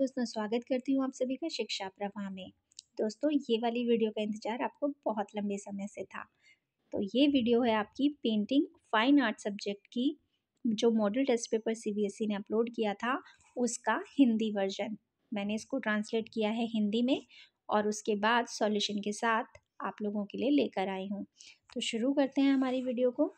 दोस्तों स्वागत करती हूँ आप सभी का शिक्षा प्रवाह में दोस्तों ये वाली वीडियो का इंतज़ार आपको बहुत लंबे समय से था तो ये वीडियो है आपकी पेंटिंग फाइन आर्ट सब्जेक्ट की जो मॉडल टेस्ट पेपर सीबीएसई ने अपलोड किया था उसका हिंदी वर्जन मैंने इसको ट्रांसलेट किया है हिंदी में और उसके बाद सॉल्यूशन के साथ आप लोगों के लिए लेकर आई हूँ तो शुरू करते हैं हमारी वीडियो को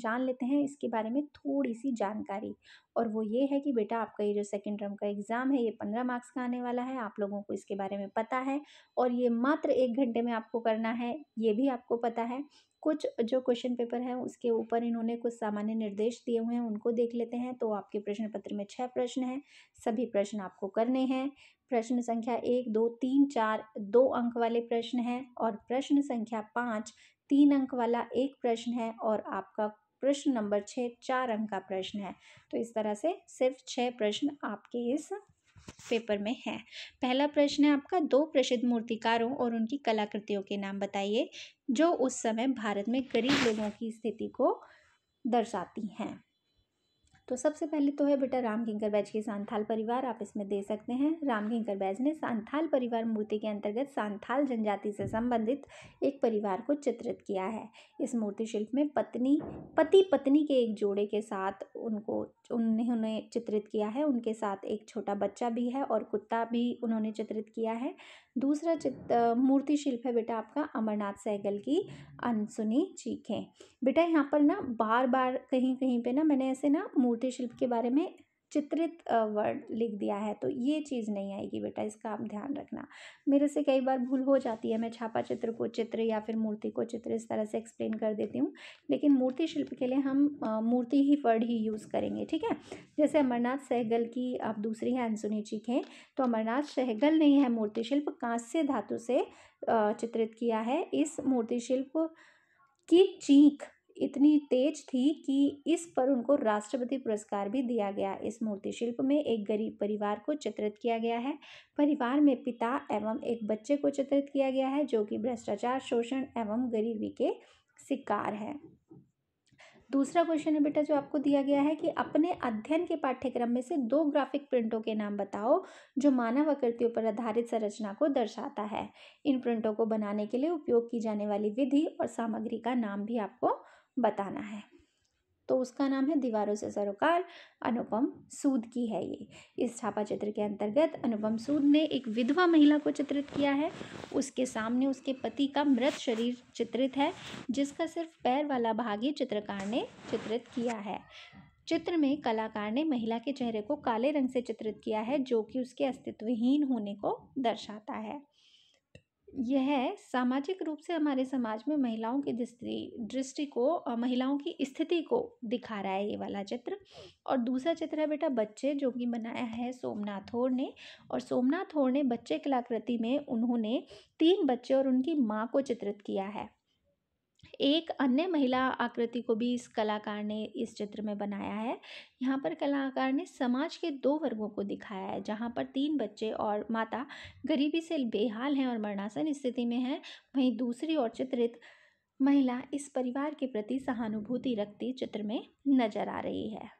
जान लेते हैं इसके बारे में थोड़ी सी जानकारी और वो ये है कि बेटा आपका ये जो सेकेंड टर्म का एग्ज़ाम है ये पंद्रह मार्क्स का आने वाला है आप लोगों को इसके बारे में पता है और ये मात्र एक घंटे में आपको करना है ये भी आपको पता है कुछ जो क्वेश्चन पेपर है उसके ऊपर इन्होंने कुछ सामान्य निर्देश दिए हुए हैं उनको देख लेते हैं तो आपके प्रश्न पत्र में छः प्रश्न हैं सभी प्रश्न आपको करने हैं प्रश्न संख्या एक दो तीन चार दो अंक वाले प्रश्न हैं और प्रश्न संख्या पाँच तीन अंक वाला एक प्रश्न है और आपका प्रश्न नंबर छः चार अंक का प्रश्न है तो इस तरह से सिर्फ छः प्रश्न आपके इस पेपर में है पहला प्रश्न है आपका दो प्रसिद्ध मूर्तिकारों और उनकी कलाकृतियों के नाम बताइए जो उस समय भारत में गरीब लोगों की स्थिति को दर्शाती हैं तो सबसे पहले तो है बेटा राम किंकर बैज के सांथाल परिवार आप इसमें दे सकते हैं राम किंकर बैज ने सांथाल परिवार मूर्ति के अंतर्गत सांथाल जनजाति से संबंधित एक परिवार को चित्रित किया है इस मूर्ति शिल्प में पत्नी पति पत्नी के एक जोड़े के साथ उनको उन्होंने चित्रित किया है उनके साथ एक छोटा बच्चा भी है और कुत्ता भी उन्होंने चित्रित किया है दूसरा चित्र मूर्ति शिल्प है बेटा आपका अमरनाथ सहगल की अनसुनी चीखें बेटा यहाँ पर ना बार बार कहीं कहीं पे ना मैंने ऐसे ना मूर्ति मूर्ति शिल्प के बारे में चित्रित वर्ड लिख दिया है तो ये चीज़ नहीं आएगी बेटा इसका आप ध्यान रखना मेरे से कई बार भूल हो जाती है मैं छापा चित्र को चित्र या फिर मूर्ति को चित्र इस तरह से एक्सप्लेन कर देती हूँ लेकिन मूर्ति शिल्प के लिए हम मूर्ति ही वर्ड ही यूज़ करेंगे ठीक है जैसे अमरनाथ सहगल की आप दूसरी हैं अनसुनी चीखें तो अमरनाथ सहगल ने यह मूर्ति शिल्प कांस्य धातु से चित्रित किया है इस मूर्ति शिल्प की चीख इतनी तेज थी कि इस पर उनको राष्ट्रपति पुरस्कार भी दिया गया इस मूर्ति शिल्प में एक गरीब परिवार को चित्रित किया गया है परिवार में पिता एवं एक बच्चे को चित्रित किया गया है जो कि भ्रष्टाचार शोषण एवं गरीबी के शिकार है दूसरा क्वेश्चन है बेटा जो आपको दिया गया है कि अपने अध्ययन के पाठ्यक्रम में से दो ग्राफिक प्रिंटों के नाम बताओ जो मानव आकृतियों पर आधारित संरचना को दर्शाता है इन प्रिंटों को बनाने के लिए उपयोग की जाने वाली विधि और सामग्री का नाम भी आपको बताना है तो उसका नाम है दीवारों से सरोकार अनुपम सूद की है ये इस छापा चित्र के अंतर्गत अनुपम सूद ने एक विधवा महिला को चित्रित किया है उसके सामने उसके पति का मृत शरीर चित्रित है जिसका सिर्फ पैर वाला भाग ही चित्रकार ने चित्रित किया है चित्र में कलाकार ने महिला के चेहरे को काले रंग से चित्रित किया है जो कि उसके अस्तित्वहीन होने को दर्शाता है यह सामाजिक रूप से हमारे समाज में महिलाओं की दृष्टि दृष्टि को महिलाओं की स्थिति को दिखा रहा है ये वाला चित्र और दूसरा चित्र है बेटा बच्चे जो कि बनाया है सोमनाथ होर ने और सोमनाथ होर ने बच्चे कलाकृति में उन्होंने तीन बच्चे और उनकी माँ को चित्रित किया है एक अन्य महिला आकृति को भी इस कलाकार ने इस चित्र में बनाया है यहाँ पर कलाकार ने समाज के दो वर्गों को दिखाया है जहाँ पर तीन बच्चे और माता गरीबी से बेहाल हैं और मरणासन स्थिति में हैं वहीं दूसरी ओर चित्रित महिला इस परिवार के प्रति सहानुभूति रखती चित्र में नजर आ रही है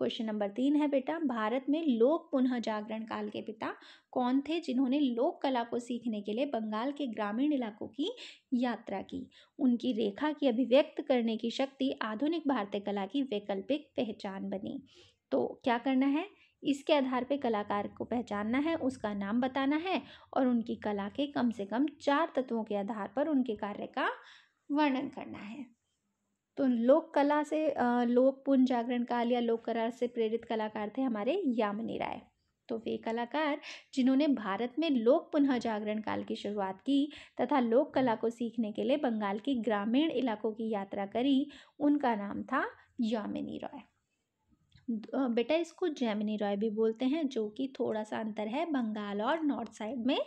क्वेश्चन नंबर तीन है बेटा भारत में लोक पुनः जागरण काल के पिता कौन थे जिन्होंने लोक कला को सीखने के लिए बंगाल के ग्रामीण इलाकों की यात्रा की उनकी रेखा की अभिव्यक्त करने की शक्ति आधुनिक भारतीय कला की वैकल्पिक पहचान बनी तो क्या करना है इसके आधार पर कलाकार को पहचानना है उसका नाम बताना है और उनकी कला के कम से कम चार तत्वों के आधार पर उनके कार्य का वर्णन करना है तो लोक कला से लोक पुन जागरण काल या लोक करार से प्रेरित कलाकार थे हमारे यामिनी राय तो वे कलाकार जिन्होंने भारत में लोक पुनः जागरण काल की शुरुआत की तथा लोक कला को सीखने के लिए बंगाल की ग्रामीण इलाकों की यात्रा करी उनका नाम था यामिनी रॉय बेटा इसको जैमिनी रॉय भी बोलते हैं जो कि थोड़ा सा अंतर है बंगाल और नॉर्थ साइड में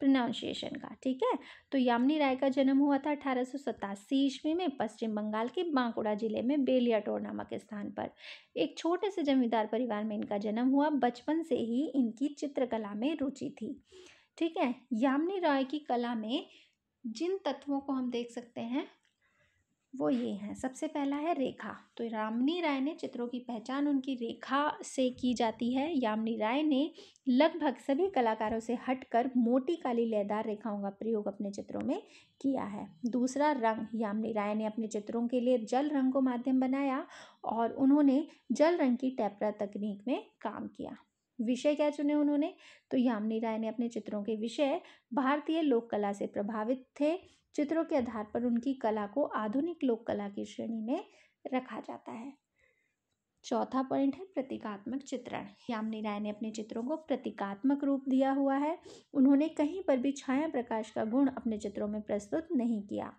प्रोनाउंसिएशन का ठीक है तो यामिनी राय का जन्म हुआ था अठारह सौ सतासी ईस्वी में पश्चिम बंगाल के बांकुड़ा जिले में बेलियाटोर नामक स्थान पर एक छोटे से जमींदार परिवार में इनका जन्म हुआ बचपन से ही इनकी चित्रकला में रुचि थी ठीक है यामिनी रॉय की कला में जिन तत्वों को हम देख सकते हैं वो ये हैं सबसे पहला है रेखा तो रामनी राय ने चित्रों की पहचान उनकी रेखा से की जाती है यामिनी राय ने लगभग सभी कलाकारों से हटकर मोटी काली लेदार रेखाओं का प्रयोग अपने चित्रों में किया है दूसरा रंग यामिनी राय ने अपने चित्रों के लिए जल रंग को माध्यम बनाया और उन्होंने जल रंग की टैपरा तकनीक में काम किया विषय क्या चुने उन्होंने तो यामिनी राय ने अपने चित्रों के विषय भारतीय लोक कला से प्रभावित थे चित्रों के आधार पर उनकी कला को आधुनिक लोक कला की श्रेणी में रखा जाता है चौथा पॉइंट है प्रतीकात्मक चित्रण यामिनी राय ने अपने चित्रों को प्रतीकात्मक रूप दिया हुआ है उन्होंने कहीं पर भी छाया प्रकाश का गुण अपने चित्रों में प्रस्तुत नहीं किया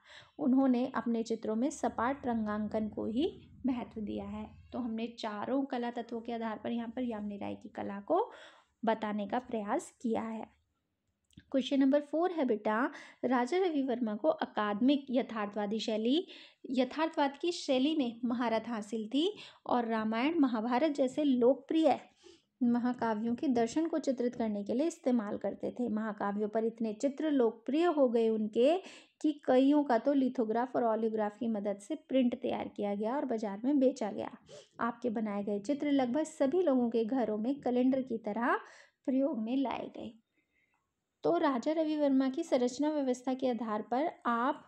उन्होंने अपने चित्रों में सपाट रंगांकन को ही महत्व दिया है तो हमने चारों कला तत्वों के आधार पर यहाँ पर यामिनी राय की कला को बताने का प्रयास किया है क्वेश्चन नंबर फोर है बेटा राजा रवि वर्मा को अकादमिक यथार्थवादी शैली यथार्थवाद की शैली में महारत हासिल थी और रामायण महाभारत जैसे लोकप्रिय महाकाव्यों के दर्शन को चित्रित करने के लिए इस्तेमाल करते थे महाकाव्यों पर इतने चित्र लोकप्रिय हो गए उनके कि कईयों का तो लिथोग्राफ और ऑलियोग्राफ की मदद से प्रिंट तैयार किया गया और बाजार में बेचा गया आपके बनाए गए चित्र लगभग सभी लोगों के घरों में कैलेंडर की तरह प्रयोग में लाए गए तो राजा रवि वर्मा की संरचना व्यवस्था के आधार पर आप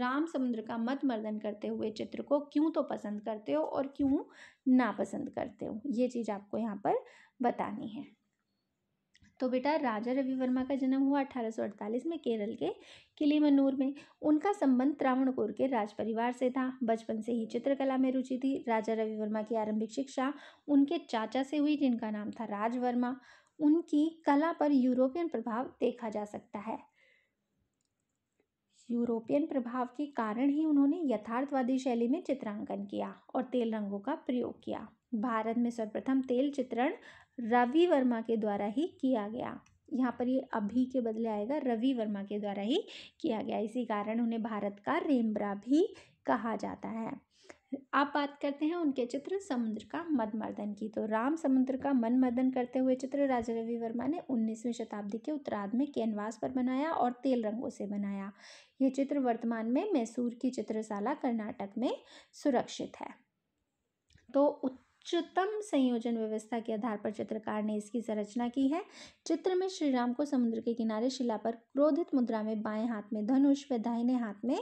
राम समुद्र का मत मर्दन करते हुए चित्र को क्यों तो पसंद करते हो और क्यों ना पसंद करते हो ये चीज़ आपको यहाँ पर बतानी है तो बेटा राजा रवि वर्मा का जन्म हुआ 1848 में केरल के किलीमनूर में उनका संबंध त्रावणकोर के राज परिवार से था बचपन से ही चित्रकला में रुचि थी राजा रवि वर्मा की आरंभिक शिक्षा उनके चाचा से हुई जिनका नाम था राज वर्मा उनकी कला पर यूरोपियन प्रभाव देखा जा सकता है यूरोपियन प्रभाव के कारण ही उन्होंने यथार्थवादी शैली में चित्रांकन किया और तेल रंगों का प्रयोग किया भारत में सर्वप्रथम तेल चित्रण रवि वर्मा के द्वारा ही किया गया यहाँ पर ये अभी के बदले आएगा रवि वर्मा के द्वारा ही किया गया इसी कारण उन्हें भारत का रेमब्रा भी कहा जाता है आप बात करते हैं उनके चित्र समुद्र का मदमर्दन की तो राम समुद्र का मन मदन करते हुए चित्र राजा रवि वर्मा ने 19वीं शताब्दी के उत्तराध में कैनवास पर बनाया और तेल रंगों से बनाया ये चित्र वर्तमान में मैसूर की चित्रशाला कर्नाटक में सुरक्षित है तो उच्चतम संयोजन व्यवस्था के आधार पर चित्रकार ने इसकी संरचना की है चित्र में श्रीराम को समुद्र के किनारे शिला पर क्रोधित मुद्रा में बाएं हाथ में धनुष व दाहिने हाथ में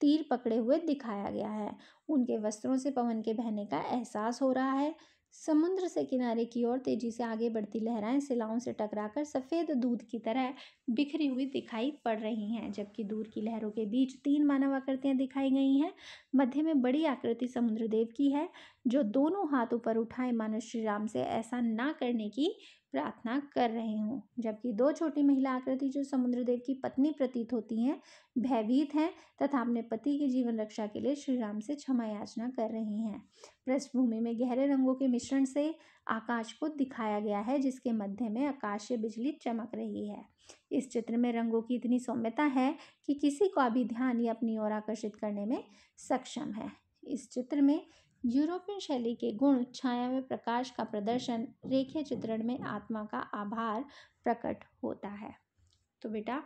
तीर पकड़े हुए दिखाया गया है उनके वस्त्रों से पवन के बहने का एहसास हो रहा है समुद्र से किनारे की ओर तेजी से आगे बढ़ती लहराएं शिलाओं से टकराकर सफ़ेद दूध की तरह बिखरी हुई दिखाई पड़ रही हैं जबकि दूर की लहरों के बीच तीन मानव आकृतियां दिखाई गई हैं मध्य में बड़ी आकृति समुद्र देव की है जो दोनों हाथ ऊपर उठाए मानव श्री राम से ऐसा ना करने की प्रार्थना कर रहे हों जबकि दो छोटी महिला आकृति जो समुद्रदेव की पत्नी प्रतीत होती हैं भयभीत हैं तथा अपने पति की जीवन रक्षा के लिए श्री राम से क्षमा याचना कर रही हैं पृष्ठभूमि में गहरे रंगों के मिश्रण से आकाश को दिखाया गया है जिसके मध्य में आकाशीय बिजली चमक रही है इस चित्र में रंगों की इतनी सौम्यता है कि किसी को भी ध्यान या अपनी ओर आकर्षित करने में सक्षम है इस चित्र में यूरोपियन शैली के गुण छाया में प्रकाश का प्रदर्शन रेखे चित्रण में आत्मा का आभार प्रकट होता है तो बेटा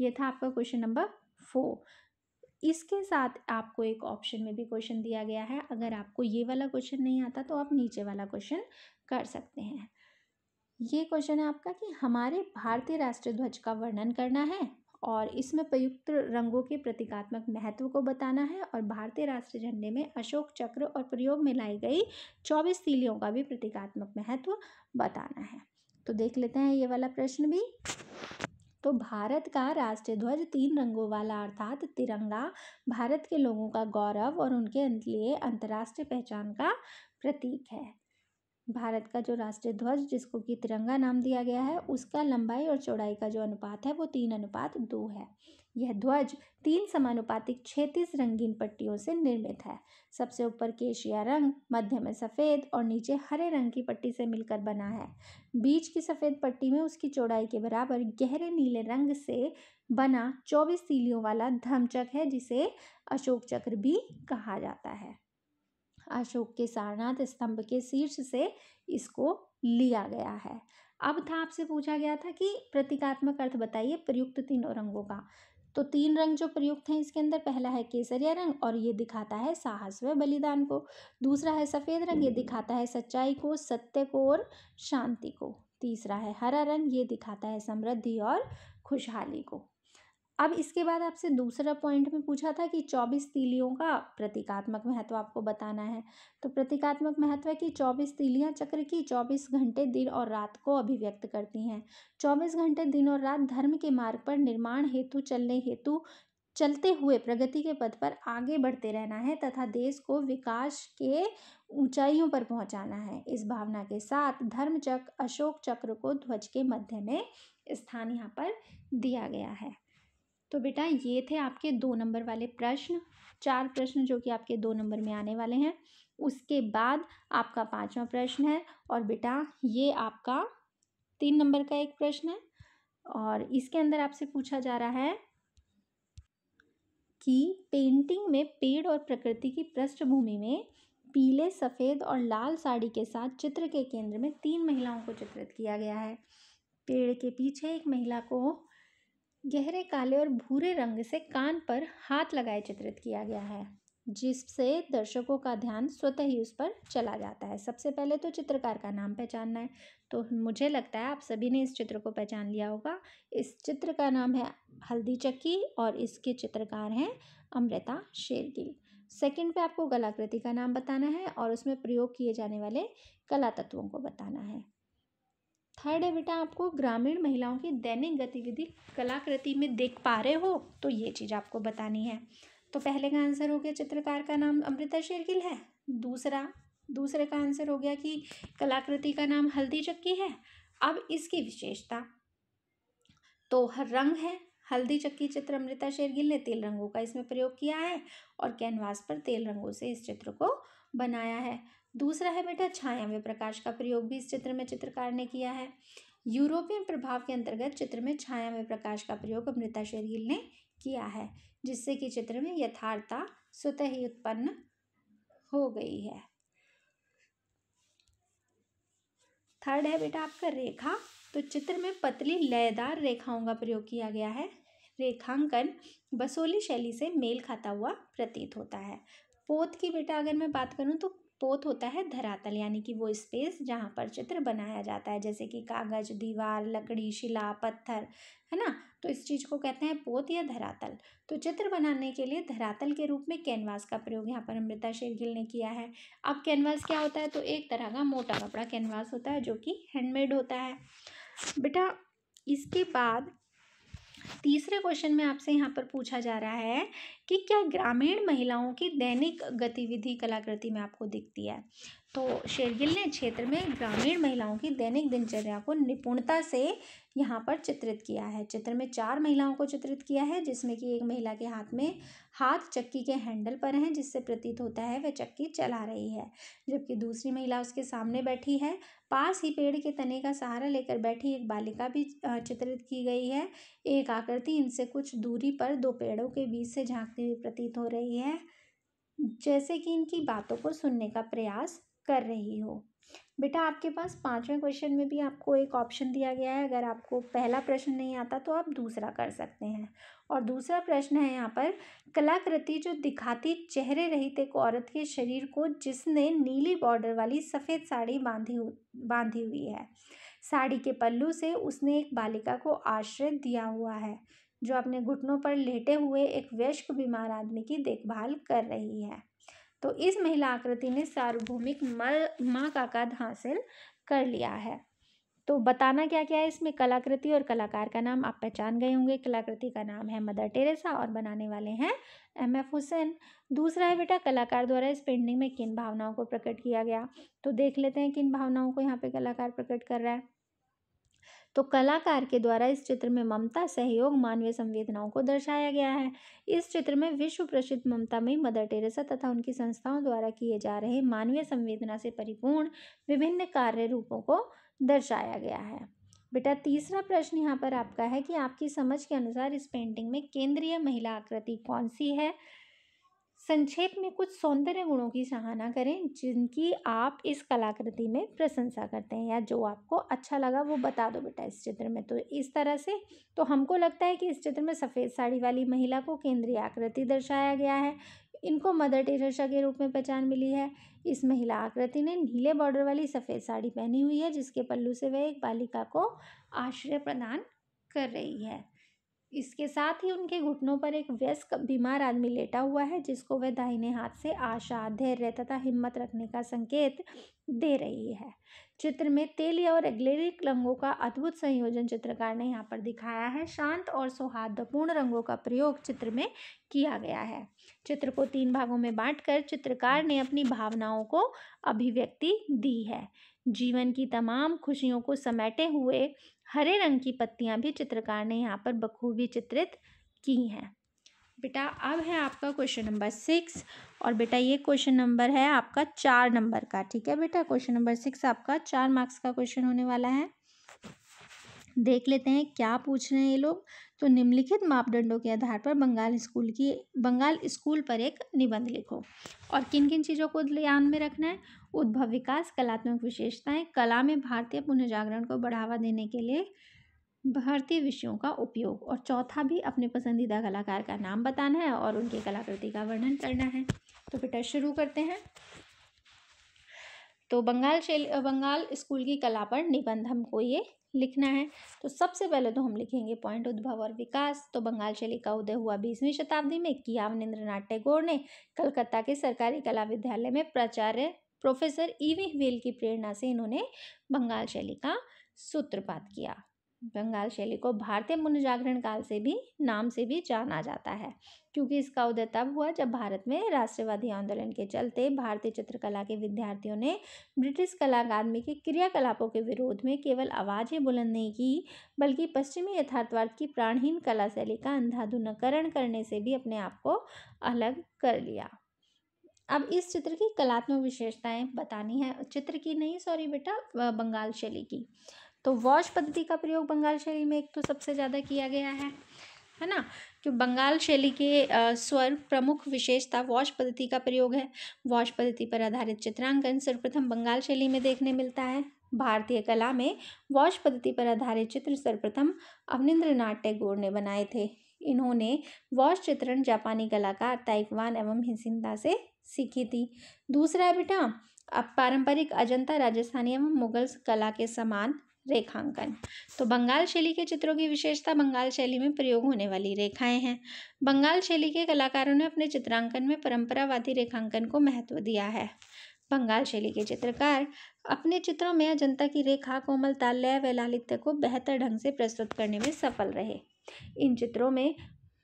ये था आपका क्वेश्चन नंबर फोर इसके साथ आपको एक ऑप्शन में भी क्वेश्चन दिया गया है अगर आपको ये वाला क्वेश्चन नहीं आता तो आप नीचे वाला क्वेश्चन कर सकते हैं ये क्वेश्चन है आपका कि हमारे भारतीय राष्ट्रीय ध्वज का वर्णन करना है और इसमें प्रयुक्त रंगों के प्रतीकात्मक महत्व को बताना है और भारतीय राष्ट्रीय झंडे में अशोक चक्र और प्रयोग में लाई गई चौबीस तीलियों का भी प्रतीकात्मक महत्व बताना है तो देख लेते हैं ये वाला प्रश्न भी तो भारत का राष्ट्रीय ध्वज तीन रंगों वाला अर्थात तिरंगा भारत के लोगों का गौरव और उनके लिए अंतर्राष्ट्रीय पहचान का प्रतीक है भारत का जो राष्ट्रीय ध्वज जिसको कि तिरंगा नाम दिया गया है उसका लंबाई और चौड़ाई का जो अनुपात है वो तीन अनुपात दो है यह ध्वज तीन समानुपातिक छेतीस रंगीन पट्टियों से निर्मित है सबसे ऊपर केशिया रंग मध्य में सफ़ेद और नीचे हरे रंग की पट्टी से मिलकर बना है बीच की सफ़ेद पट्टी में उसकी चौड़ाई के बराबर गहरे नीले रंग से बना चौबीस तीलियों वाला धमचक है जिसे अशोक चक्र भी कहा जाता है अशोक के सारनाथ स्तंभ के शीर्ष से इसको लिया गया है अब था आपसे पूछा गया था कि प्रतीकात्मक अर्थ बताइए प्रयुक्त तीनों रंगों का तो तीन रंग जो प्रयुक्त हैं इसके अंदर पहला है केसरिया रंग और ये दिखाता है साहस व बलिदान को दूसरा है सफ़ेद रंग ये दिखाता है सच्चाई को सत्य को और शांति को तीसरा है हरा रंग ये दिखाता है समृद्धि और खुशहाली को अब इसके बाद आपसे दूसरा पॉइंट में पूछा था कि चौबीस तीलियों का प्रतीकात्मक महत्व आपको बताना है तो प्रतीकात्मक महत्व है कि चौबीस तीलियाँ चक्र की चौबीस घंटे दिन और रात को अभिव्यक्त करती हैं चौबीस घंटे दिन और रात धर्म के मार्ग पर निर्माण हेतु चलने हेतु चलते हुए प्रगति के पथ पर आगे बढ़ते रहना है तथा देश को विकास के ऊंचाइयों पर पहुंचाना है इस भावना के साथ धर्म चक्र अशोक चक्र को ध्वज के मध्य में स्थान यहाँ पर दिया गया है तो बेटा ये थे आपके दो नंबर वाले प्रश्न चार प्रश्न जो कि आपके दो नंबर में आने वाले हैं उसके बाद आपका पांचवा प्रश्न है और बेटा ये आपका तीन नंबर का एक प्रश्न है और इसके अंदर आपसे पूछा जा रहा है कि पेंटिंग में पेड़ और प्रकृति की पृष्ठभूमि में पीले सफ़ेद और लाल साड़ी के साथ चित्र के केंद्र में तीन महिलाओं को चित्रित किया गया है पेड़ के पीछे एक महिला को गहरे काले और भूरे रंग से कान पर हाथ लगाए चित्रित किया गया है जिससे दर्शकों का ध्यान स्वतः ही उस पर चला जाता है सबसे पहले तो चित्रकार का नाम पहचानना है तो मुझे लगता है आप सभी ने इस चित्र को पहचान लिया होगा इस चित्र का नाम है हल्दी चक्की और इसके चित्रकार हैं अमृता शेरगिल सेकंड पे आपको कलाकृति का नाम बताना है और उसमें प्रयोग किए जाने वाले कला तत्वों को बताना है थर्ड है बेटा आपको ग्रामीण महिलाओं की दैनिक गतिविधि कलाकृति में देख पा रहे हो तो ये चीज़ आपको बतानी है तो पहले का आंसर हो गया चित्रकार का नाम अमृता शेरगिल है दूसरा दूसरे का आंसर हो गया कि कलाकृति का नाम हल्दी चक्की है अब इसकी विशेषता तो हर रंग है हल्दी चक्की चित्र अमृता शेरगिल ने तेल रंगों का इसमें प्रयोग किया है और कैनवास पर तेल रंगों से इस चित्र को बनाया है दूसरा है बेटा छाया में प्रकाश का प्रयोग भी इस चित्र में चित्रकार ने किया है यूरोपियन प्रभाव के अंतर्गत चित्र में छाया में प्रकाश का प्रयोग अमृता शेरगिल ने किया है जिससे कि चित्र में यथार्थता स्वतः ही उत्पन्न हो गई है थर्ड है बेटा आपका रेखा तो चित्र में पतली लयदार रेखाओं का प्रयोग किया गया है रेखांकन बसोली शैली से मेल खाता हुआ प्रतीत होता है पोत की बेटा अगर मैं बात करूं तो पोत होता है धरातल यानी कि वो स्पेस जहाँ पर चित्र बनाया जाता है जैसे कि कागज दीवार लकड़ी शिला पत्थर है ना तो इस चीज़ को कहते हैं पोत या धरातल तो चित्र बनाने के लिए धरातल के रूप में कैनवास का प्रयोग यहाँ पर अमृता शेरगिल ने किया है अब कैनवास क्या होता है तो एक तरह का मोटा कपड़ा कैनवास होता है जो कि हैंडमेड होता है बेटा इसके बाद तीसरे क्वेश्चन में आपसे यहाँ पर पूछा जा रहा है कि क्या ग्रामीण महिलाओं की दैनिक गतिविधि कलाकृति में आपको दिखती है तो शेरगिल ने क्षेत्र में ग्रामीण महिलाओं की दैनिक दिनचर्या को निपुणता से यहाँ पर चित्रित किया है चित्र में चार महिलाओं को चित्रित किया है जिसमें कि एक महिला के हाथ में हाथ चक्की के हैंडल पर हैं जिससे प्रतीत होता है वह चक्की चला रही है जबकि दूसरी महिला उसके सामने बैठी है पास ही पेड़ के तने का सहारा लेकर बैठी एक बालिका भी चित्रित की गई है एक आकृति इनसे कुछ दूरी पर दो पेड़ों के बीच से झांकती हुई प्रतीत हो रही है जैसे कि इनकी बातों को सुनने का प्रयास कर रही हो। बेटा आपके पास पाँचवें क्वेश्चन में भी आपको एक ऑप्शन दिया गया है अगर आपको पहला प्रश्न नहीं आता तो आप दूसरा कर सकते हैं और दूसरा प्रश्न है यहाँ पर कलाकृति जो दिखाती चेहरे रहित एक औरत के शरीर को जिसने नीली बॉर्डर वाली सफ़ेद साड़ी बांधी बांधी हुई है साड़ी के पल्लू से उसने एक बालिका को आश्रय दिया हुआ है जो अपने घुटनों पर लेटे हुए एक व्यस्क बीमार आदमी की देखभाल कर रही है तो इस महिला आकृति ने सार्वभौमिक माँ का कद हासिल कर लिया है तो बताना क्या क्या है इसमें कलाकृति और कलाकार का नाम आप पहचान गए होंगे कलाकृति का नाम है मदर टेरेसा और बनाने वाले हैं एम एफ हुसैन दूसरा है बेटा कलाकार द्वारा इस पेंटिंग में किन भावनाओं को प्रकट किया गया तो देख लेते हैं किन भावनाओं को यहाँ पे कलाकार प्रकट कर रहा है तो कलाकार के द्वारा इस चित्र में ममता सहयोग मानवीय संवेदनाओं को दर्शाया गया है इस चित्र में विश्व प्रसिद्ध ममतामयी मदर टेरेसा तथा उनकी संस्थाओं द्वारा किए जा रहे मानवीय संवेदना से परिपूर्ण विभिन्न कार्य रूपों को दर्शाया गया है बेटा तीसरा प्रश्न यहाँ पर आपका है कि आपकी समझ के अनुसार इस पेंटिंग में केंद्रीय महिला आकृति कौन सी है संक्षेप में कुछ सौंदर्य गुणों की सराहना करें जिनकी आप इस कलाकृति में प्रशंसा करते हैं या जो आपको अच्छा लगा वो बता दो बेटा इस चित्र में तो इस तरह से तो हमको लगता है कि इस चित्र में सफ़ेद साड़ी वाली महिला को केंद्रीय आकृति दर्शाया गया है इनको मदर टेरेसा के रूप में पहचान मिली है इस महिला आकृति ने नीले बॉर्डर वाली सफ़ेद साड़ी पहनी हुई है जिसके पल्लू से वह एक बालिका को आश्रय प्रदान कर रही है इसके साथ ही उनके घुटनों पर एक व्यस्क बीमार आदमी लेटा हुआ है जिसको वह दाहिने हाथ से आशा धैर्य तथा हिम्मत रखने का संकेत दे रही है चित्र में तेली और एग्लेरिक रंगों का अद्भुत संयोजन चित्रकार ने यहाँ पर दिखाया है शांत और सौहार्दपूर्ण रंगों का प्रयोग चित्र में किया गया है चित्र को तीन भागों में बांटकर चित्रकार ने अपनी भावनाओं को अभिव्यक्ति दी है जीवन की तमाम खुशियों को समेटे हुए हरे रंग की पत्तियां भी चित्रकार ने यहाँ पर बखूबी चित्रित की हैं बेटा अब है आपका क्वेश्चन नंबर सिक्स और बेटा ये क्वेश्चन नंबर है आपका चार नंबर का ठीक है बेटा क्वेश्चन नंबर सिक्स आपका चार मार्क्स का क्वेश्चन होने वाला है देख लेते हैं क्या पूछ रहे हैं ये लोग तो निम्नलिखित मापदंडों के आधार पर बंगाल स्कूल की बंगाल स्कूल पर एक निबंध लिखो और किन किन चीज़ों को ध्यान में रखना है उद्भव विकास कलात्मक विशेषताएं कला में भारतीय पुनर्जागरण को बढ़ावा देने के लिए भारतीय विषयों का उपयोग और चौथा भी अपने पसंदीदा कलाकार का नाम बताना है और उनकी कलाकृति का वर्णन करना है तो बेटा शुरू करते हैं तो बंगाल शैली बंगाल स्कूल की कला पर निबंध हमको ये लिखना है तो सबसे पहले तो हम लिखेंगे पॉइंट उद्भव और विकास तो बंगाल शैली का उदय हुआ बीसवीं शताब्दी में कियावनेन्द्रनाथ नाथ टैगोर ने कलकत्ता के सरकारी कला विद्यालय में प्राचार्य प्रोफेसर ईवी वेल की प्रेरणा से इन्होंने बंगाल शैली का सूत्रपात किया बंगाल शैली को भारतीय मुन जागरण काल से भी नाम से भी जाना जाता है क्योंकि इसका उदय तब हुआ जब भारत में राष्ट्रवादी आंदोलन के चलते भारतीय चित्रकला के विद्यार्थियों ने ब्रिटिश कला अकादमी के क्रियाकलापों के विरोध में केवल आवाज ही बुलंद नहीं की बल्कि पश्चिमी यथार्थवाद की प्राणहीन कला शैली का अंधाधुनकरण करने से भी अपने आप को अलग कर लिया अब इस चित्र की कलात्मक विशेषताएं बतानी है चित्र की नहीं सॉरी बेटा बंगाल शैली की तो वॉश पद्धति का प्रयोग बंगाल शैली में एक तो सबसे ज़्यादा किया गया है है ना कि बंगाल शैली के स्वर प्रमुख विशेषता वॉश पद्धति का प्रयोग है वॉश पद्धति पर आधारित चित्रांकन सर्वप्रथम बंगाल शैली में देखने मिलता है भारतीय कला में वॉश पद्धति पर आधारित चित्र सर्वप्रथम अवनिंद्रनाथ टैगोर ने बनाए थे इन्होंने वॉश चित्रण जापानी कलाकार ताइकवान एवं हिसिंदा से सीखी थी दूसरा बेटा अब पारंपरिक अजंता राजस्थानी एवं मुगल कला के समान रेखांकन तो बंगाल शैली के चित्रों की विशेषता बंगाल शैली में प्रयोग होने वाली रेखाएं हैं बंगाल शैली के कलाकारों ने अपने चित्रांकन में परंपरावादी रेखांकन को महत्व दिया है बंगाल शैली के चित्रकार अपने चित्रों में अजंता की रेखा कोमल तालय व लालित्य को बेहतर ढंग से प्रस्तुत करने में सफल रहे इन चित्रों में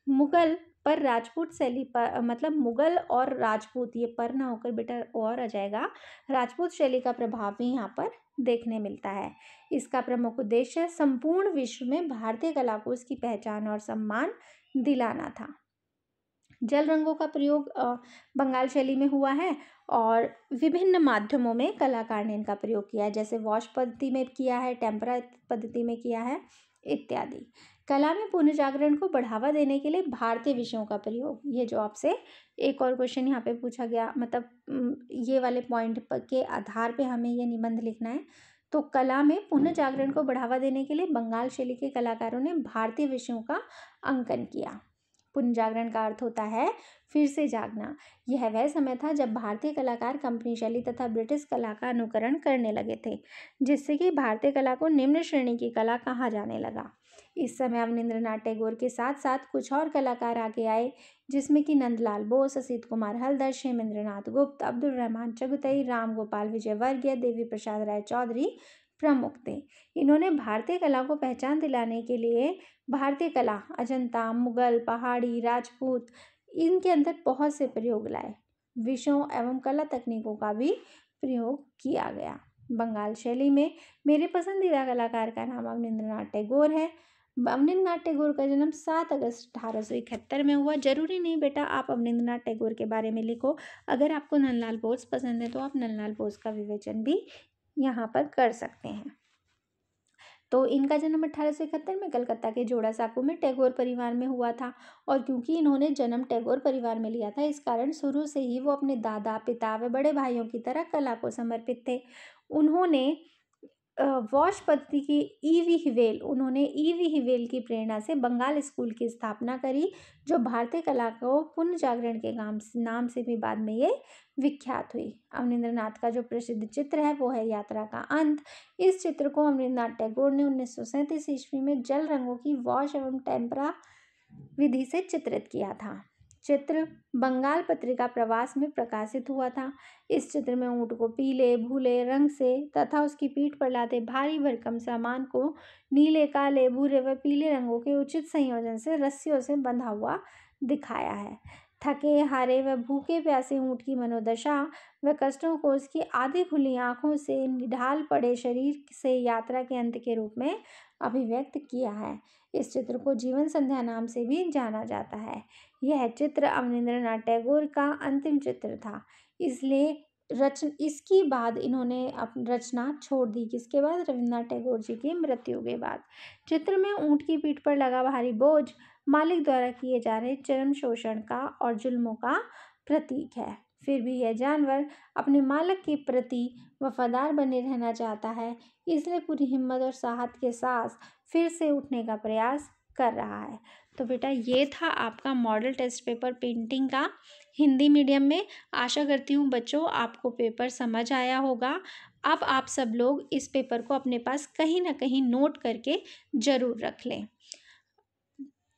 मुगल पर राजपूत शैली पर मतलब मुगल और राजपूत ये पर ना होकर बेटा और आ जाएगा राजपूत शैली का प्रभाव भी यहाँ पर देखने मिलता है इसका प्रमुख उद्देश्य संपूर्ण विश्व में भारतीय कला को उसकी पहचान और सम्मान दिलाना था जल रंगों का प्रयोग बंगाल शैली में हुआ है और विभिन्न माध्यमों में कलाकार ने इनका प्रयोग किया है जैसे वॉश पद्धति में किया है टेम्परा पद्धति में किया है इत्यादि कला में पुनर्जागरण को बढ़ावा देने के लिए भारतीय विषयों का प्रयोग ये जो आपसे एक और क्वेश्चन यहाँ पे पूछा गया मतलब ये वाले पॉइंट के आधार पे हमें ये निबंध लिखना है तो कला में पुनर्जागरण को बढ़ावा देने के लिए बंगाल शैली के कलाकारों ने भारतीय विषयों का अंकन किया पुनर्जागरण का अर्थ होता है फिर से जागना यह वह समय था जब भारतीय कलाकार कंपनी शैली तथा ब्रिटिश कला का अनुकरण करने लगे थे जिससे कि भारतीय कला को निम्न श्रेणी की कला कहा जाने लगा इस समय अवनिंद्रनाथ टैगोर के साथ साथ कुछ और कलाकार आगे आए जिसमें कि नंदलाल बोस असित कुमार हलदर हेमेंद्र गुप्त अब्दुल रहमान चगुतई राम गोपाल विजयवर्गीय देवी प्रसाद राय चौधरी प्रमुख थे इन्होंने भारतीय कला को पहचान दिलाने के लिए भारतीय कला अजंता मुगल पहाड़ी राजपूत इनके अंदर बहुत से प्रयोग लाए विषयों एवं कला तकनीकों का भी प्रयोग किया गया बंगाल शैली में मेरे पसंदीदा कलाकार का नाम अवनिंद्रनाथ टैगोर है अवनिंद्रनाथ टैगोर का जन्म सात अगस्त अठारह में हुआ जरूरी नहीं बेटा आप अवनिंद्रनाथ टैगोर के बारे में लिखो अगर आपको नंदलाल बोस पसंद है तो आप नंदलाल बोस का विवेचन भी यहाँ पर कर सकते हैं तो इनका जन्म अठारह में कलकत्ता के जोड़ा साकू में टैगोर परिवार में हुआ था और क्योंकि इन्होंने जन्म टैगोर परिवार में लिया था इस कारण शुरू से ही वो अपने दादा पिता व बड़े भाइयों की तरह कला को समर्पित थे उन्होंने वॉश पद्धति की ई वी हिवेल उन्होंने ई वी हिवेल की प्रेरणा से बंगाल स्कूल की स्थापना करी जो भारतीय कला को जागरण के नाम नाम से भी बाद में ये विख्यात हुई अवनीन्द्रनाथ का जो प्रसिद्ध चित्र है वो है यात्रा का अंत इस चित्र को अवनीन्द्रनाथ टैगोर ने उन्नीस सौ सैंतीस ईस्वी में जल रंगों की वॉश एवं टेम्परा विधि से चित्रित किया था चित्र बंगाल पत्रिका प्रवास में प्रकाशित हुआ था इस चित्र में ऊँट को पीले भूले रंग से तथा उसकी पीठ पर लाते भारी भरकम सामान को नीले काले भूरे व पीले रंगों के उचित संयोजन से रस्सियों से बंधा हुआ दिखाया है थके हारे व भूखे प्यासे ऊँट की मनोदशा व कष्टों को उसकी आधी खुली आँखों से निढाल पड़े शरीर से यात्रा के अंत के रूप में अभिव्यक्त किया है इस चित्र को जीवन संध्या नाम से भी जाना जाता है यह चित्र अवनिंद्रनाथ टैगोर का अंतिम चित्र था इसलिए रच इसके बाद इन्होंने रचना छोड़ दी किसके बाद रविन्द्रनाथ टैगोर जी की मृत्यु के बाद चित्र में ऊँट की पीठ पर लगा भारी बोझ मालिक द्वारा किए जा रहे चरम शोषण का और जुल्मों का प्रतीक है फिर भी यह जानवर अपने मालक के प्रति वफादार बने रहना चाहता है इसलिए पूरी हिम्मत और साहत के साथ फिर से उठने का प्रयास कर रहा है तो बेटा ये था आपका मॉडल टेस्ट पेपर पेंटिंग का हिंदी मीडियम में आशा करती हूँ बच्चों आपको पेपर समझ आया होगा अब आप सब लोग इस पेपर को अपने पास कहीं ना कहीं नोट करके ज़रूर रख लें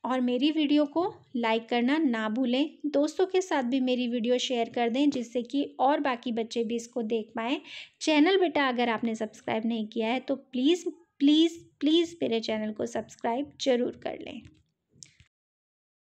और मेरी वीडियो को लाइक करना ना भूलें दोस्तों के साथ भी मेरी वीडियो शेयर कर दें जिससे कि और बाकी बच्चे भी इसको देख पाएँ चैनल बेटा अगर आपने सब्सक्राइब नहीं किया है तो प्लीज़ प्लीज़ प्लीज़ मेरे चैनल को सब्सक्राइब ज़रूर कर लें